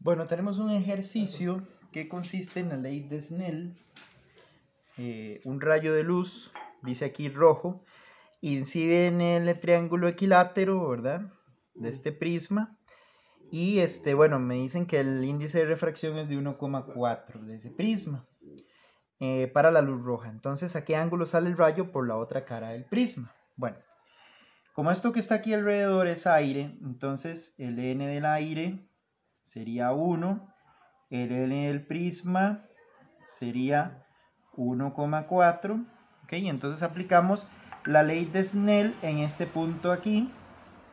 Bueno, tenemos un ejercicio que consiste en la ley de Snell. Eh, un rayo de luz, dice aquí rojo, incide en el triángulo equilátero, ¿verdad? De este prisma. Y este, bueno, me dicen que el índice de refracción es de 1,4 de ese prisma eh, para la luz roja. Entonces, ¿a qué ángulo sale el rayo por la otra cara del prisma? Bueno, como esto que está aquí alrededor es aire, entonces el n del aire sería 1. El en el prisma sería 1,4. ¿ok? Entonces aplicamos la ley de Snell en este punto aquí,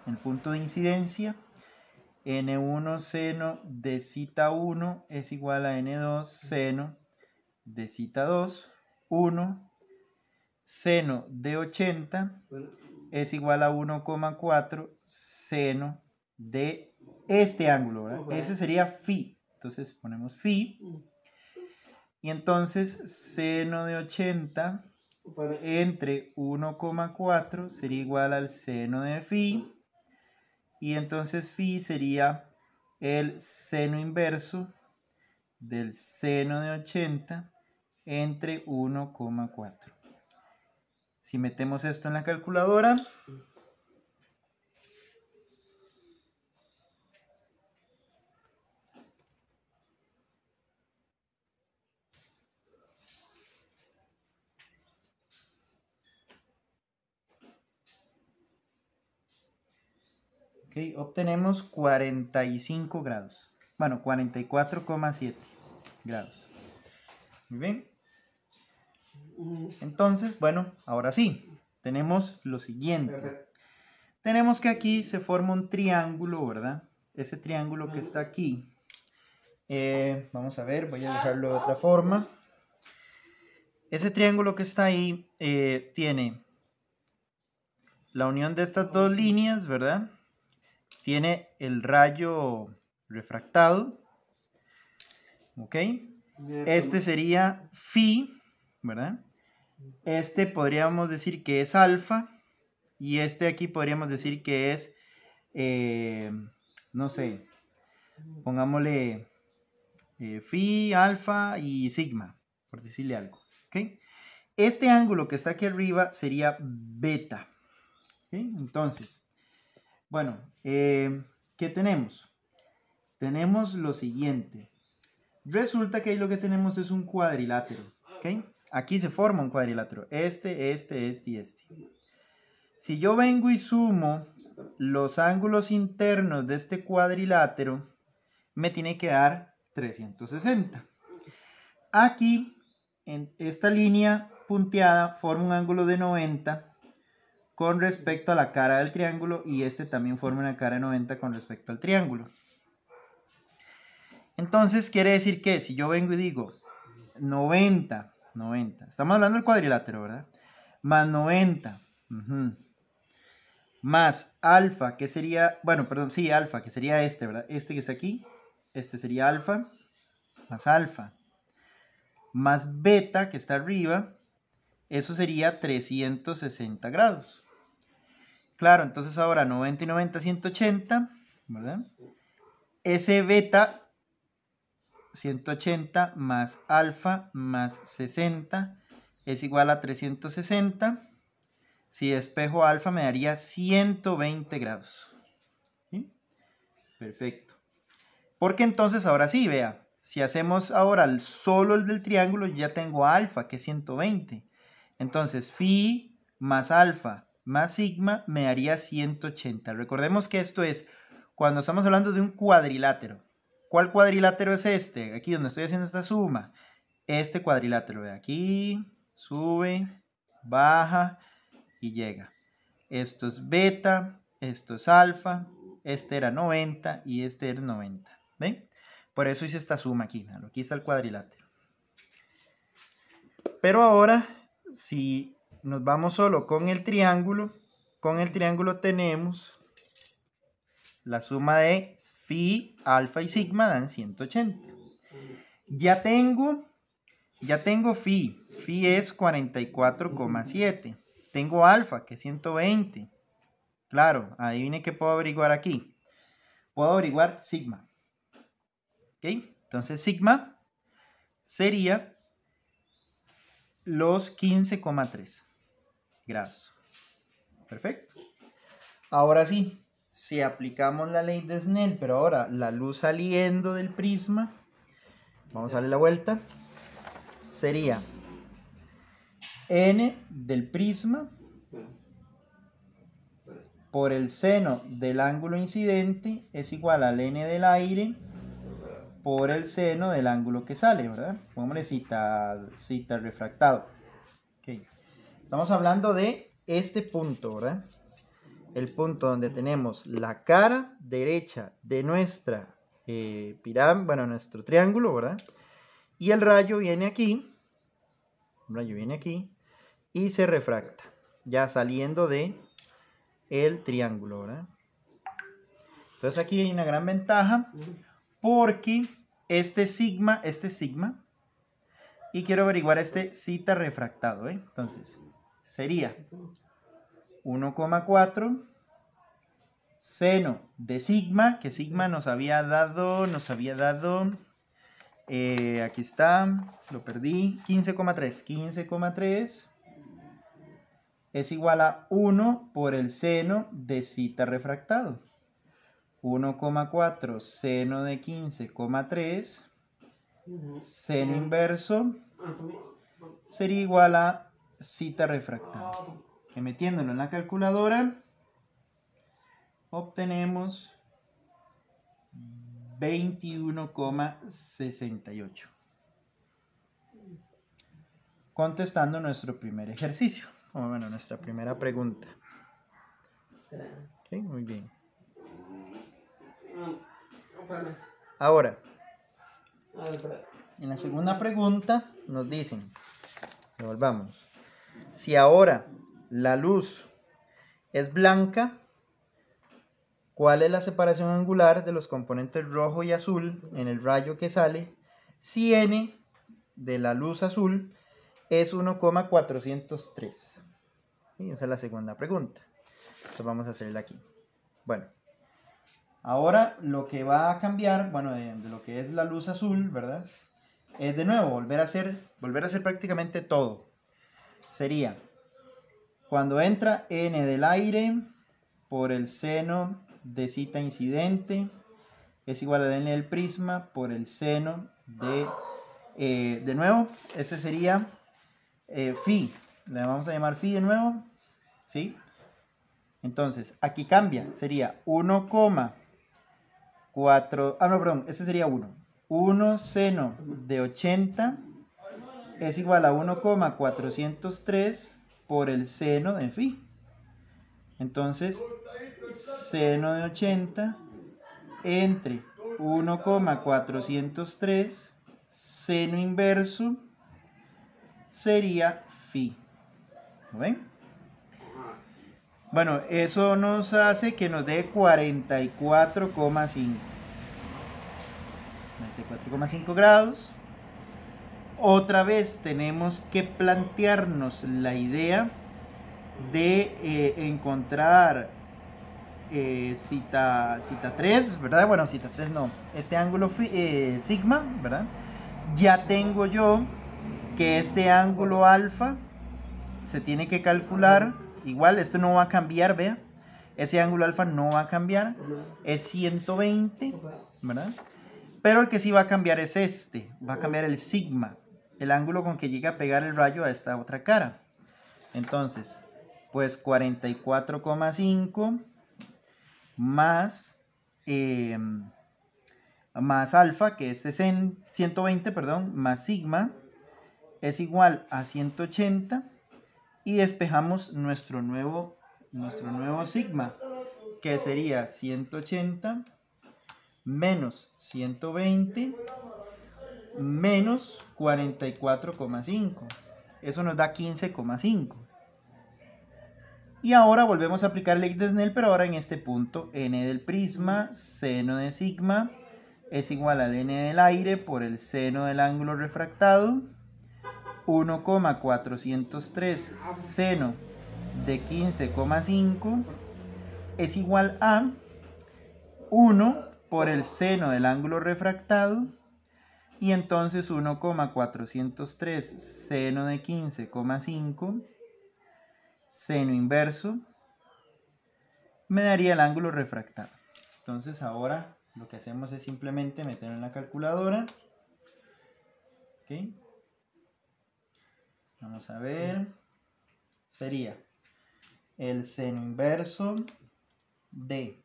el punto de incidencia. N1 seno de cita 1 es igual a N2 seno de cita 2. 1 seno de 80 es igual a 1,4 seno de este ángulo, Ese sería phi. Entonces ponemos phi. Y entonces seno de 80 entre 1,4 sería igual al seno de phi. Y entonces phi sería el seno inverso del seno de 80 entre 1,4. Si metemos esto en la calculadora, obtenemos 45 grados. Bueno, 44,7 grados. Muy bien. Entonces, bueno, ahora sí, tenemos lo siguiente. Tenemos que aquí se forma un triángulo, ¿verdad? Ese triángulo que está aquí. Eh, vamos a ver, voy a dejarlo de otra forma. Ese triángulo que está ahí eh, tiene la unión de estas dos líneas, ¿verdad? tiene el rayo refractado. ¿Ok? Este sería phi, ¿verdad? Este podríamos decir que es alfa. Y este aquí podríamos decir que es, eh, no sé, pongámosle eh, phi, alfa y sigma, por decirle algo. ¿okay? Este ángulo que está aquí arriba sería beta. Entonces, bueno, eh, ¿qué tenemos? Tenemos lo siguiente. Resulta que ahí lo que tenemos es un cuadrilátero. Aquí se forma un cuadrilátero. Este, este, este y este. Si yo vengo y sumo los ángulos internos de este cuadrilátero, me tiene que dar 360. Aquí, en esta línea punteada forma un ángulo de 90 con respecto a la cara del triángulo y este también forma una cara de 90 con respecto al triángulo. Entonces quiere decir que si yo vengo y digo 90, 90, estamos hablando del cuadrilátero, ¿verdad? Más 90, más alfa, que sería, bueno, perdón, sí, alfa, que sería este, ¿verdad? Este que está aquí, este sería alfa, más alfa, más beta, que está arriba, eso sería 360 grados. Claro, entonces ahora 90 y 90, 180, ¿verdad? Ese beta 180 más alfa más 60 es igual a 360. Si espejo alfa me daría 120 grados. ¿Sí? Perfecto. Porque entonces ahora sí, vea, si hacemos ahora solo el del triángulo, ya tengo alfa, que es 120. Entonces, phi más alfa más sigma me haría 180. Recordemos que esto es cuando estamos hablando de un cuadrilátero. ¿Cuál cuadrilátero es este? Aquí donde estoy haciendo esta suma. Este cuadrilátero de aquí, sube, baja y llega. Esto es beta, esto es alfa, este era 90 y este era 90. ¿Ven? Por eso hice esta suma aquí. Aquí está el cuadrilátero. Pero ahora, si nos vamos solo con el triángulo. Con el triángulo tenemos la suma de phi, alfa y sigma dan 180. Ya tengo, ya tengo phi. Phi es 44,7. Tengo alfa, que es 120. Claro, adivine qué puedo averiguar aquí. Puedo averiguar sigma. Entonces sigma sería los 15,3 graso Perfecto. Ahora sí, si aplicamos la ley de Snell, pero ahora la luz saliendo del prisma, vamos a darle la vuelta, sería n del prisma por el seno del ángulo incidente es igual al n del aire por el seno del ángulo que sale, ¿verdad? Pongámosle cita refractado. Estamos hablando de este punto, ¿verdad? El punto donde tenemos la cara derecha de nuestra eh, pirámide, bueno, nuestro triángulo, ¿verdad? Y el rayo viene aquí, el rayo viene aquí y se refracta, ya saliendo de el triángulo, ¿verdad? Entonces aquí hay una gran ventaja porque este sigma, este sigma, y quiero averiguar este cita refractado, ¿eh? Entonces, sería 1,4 seno de sigma, que sigma nos había dado, nos había dado, eh, aquí está, lo perdí, 15,3, 15,3 es igual a 1 por el seno de cita refractado. 1,4 seno de 15,3 seno inverso ah, sería igual a cita refractada. Que metiéndolo en la calculadora, obtenemos 21,68. Contestando nuestro primer ejercicio, o bueno, nuestra primera pregunta. muy bien. Ahora, en la segunda pregunta nos dicen, volvamos. Si ahora la luz es blanca, ¿cuál es la separación angular de los componentes rojo y azul en el rayo que sale? Si n de la luz azul es 1,403. Y esa es la segunda pregunta. Entonces vamos a hacerla aquí. Bueno, ahora lo que va a cambiar, bueno, de lo que es la luz azul, ¿verdad? Es de nuevo volver a hacer, volver a hacer prácticamente todo sería cuando entra n del aire por el seno de cita incidente es igual a n del prisma por el seno de... Eh, de nuevo, este sería eh, phi. Le vamos a llamar phi de nuevo. ¿Sí? Entonces, aquí cambia. Sería 1,4... Ah, no, perdón. Este sería 1. 1 seno de 80 es igual a 1,403 por el seno de phi. Entonces, seno de 80 entre 1,403 seno inverso sería phi. ven? Bueno, eso nos hace que nos dé 44,5. 44,5 grados otra vez tenemos que plantearnos la idea de eh, encontrar eh, cita, cita 3, ¿verdad? Bueno, cita 3 no, este ángulo eh, sigma, ¿verdad? Ya tengo yo que este ángulo alfa se tiene que calcular, igual, esto no va a cambiar, vea, ese ángulo alfa no va a cambiar, es 120, ¿verdad? Pero el que sí va a cambiar es este, va a cambiar el sigma, el ángulo con que llega a pegar el rayo a esta otra cara. Entonces, pues 44,5 más, eh, más alfa, que es 120, perdón, más sigma, es igual a 180 y despejamos nuestro nuevo, nuestro nuevo sigma, que sería 180 menos 120 menos 44,5. Eso nos da 15,5. Y ahora volvemos a aplicar ley de Snell, pero ahora en este punto, n del prisma, seno de sigma, es igual al n del aire por el seno del ángulo refractado, 1,403 seno de 15,5 es igual a 1 por el seno del ángulo refractado y entonces 1,403 seno de 15,5 seno inverso me daría el ángulo refractado. Entonces ahora lo que hacemos es simplemente meter en la calculadora. Vamos a ver. Sería el seno inverso de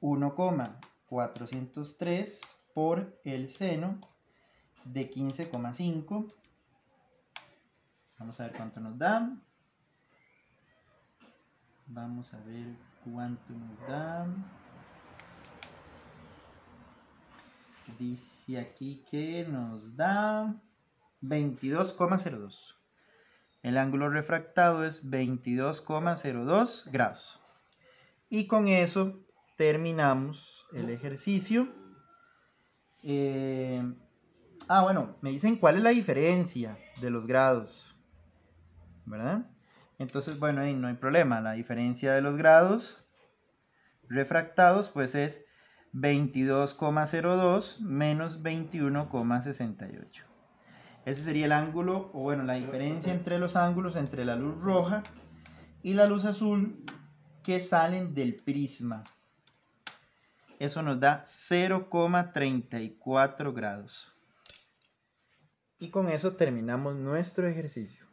1,403 por el seno de 15,5. Vamos a ver cuánto nos da. Vamos a ver cuánto nos da. Dice aquí que nos da 22,02. El ángulo refractado es 22,02 grados. Y con eso terminamos el ejercicio. Eh, ah, bueno, me dicen cuál es la diferencia de los grados, ¿verdad? Entonces, bueno, ahí no hay problema. La diferencia de los grados refractados, pues es 22,02 menos 21,68. Ese sería el ángulo, o bueno, la diferencia entre los ángulos entre la luz roja y la luz azul que salen del prisma. Eso nos da 0,34 grados. Y con eso terminamos nuestro ejercicio.